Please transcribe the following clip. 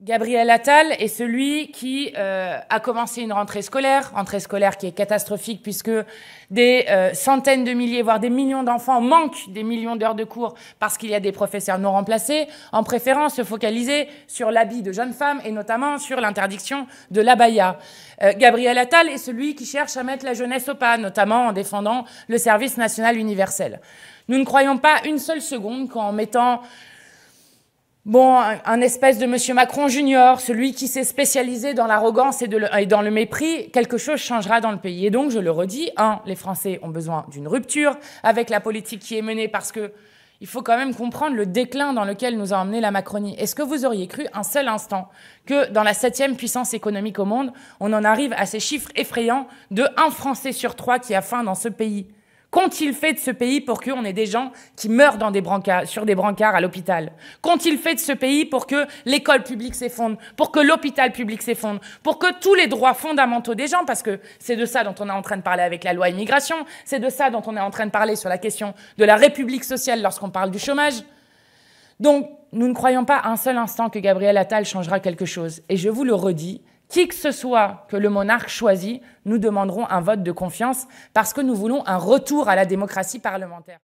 Gabriel Attal est celui qui euh, a commencé une rentrée scolaire, rentrée scolaire qui est catastrophique puisque des euh, centaines de milliers, voire des millions d'enfants manquent des millions d'heures de cours parce qu'il y a des professeurs non remplacés, en préférant se focaliser sur l'habit de jeunes femmes et notamment sur l'interdiction de l'abaya. Euh, Gabriel Attal est celui qui cherche à mettre la jeunesse au pas, notamment en défendant le service national universel. Nous ne croyons pas une seule seconde qu'en mettant Bon, un, espèce de Monsieur Macron junior, celui qui s'est spécialisé dans l'arrogance et, dans le mépris, quelque chose changera dans le pays. Et donc, je le redis, un, les Français ont besoin d'une rupture avec la politique qui est menée parce que il faut quand même comprendre le déclin dans lequel nous a emmené la Macronie. Est-ce que vous auriez cru un seul instant que dans la septième puissance économique au monde, on en arrive à ces chiffres effrayants de un Français sur trois qui a faim dans ce pays? Qu'ont-ils fait de ce pays pour qu'on ait des gens qui meurent sur des brancards à l'hôpital Qu'ont-ils fait de ce pays pour que l'école publique s'effondre Pour que l'hôpital public s'effondre Pour que tous les droits fondamentaux des gens, parce que c'est de ça dont on est en train de parler avec la loi immigration, c'est de ça dont on est en train de parler sur la question de la République sociale lorsqu'on parle du chômage. Donc, nous ne croyons pas un seul instant que Gabriel Attal changera quelque chose. Et je vous le redis, qui que ce soit que le monarque choisit, nous demanderons un vote de confiance parce que nous voulons un retour à la démocratie parlementaire.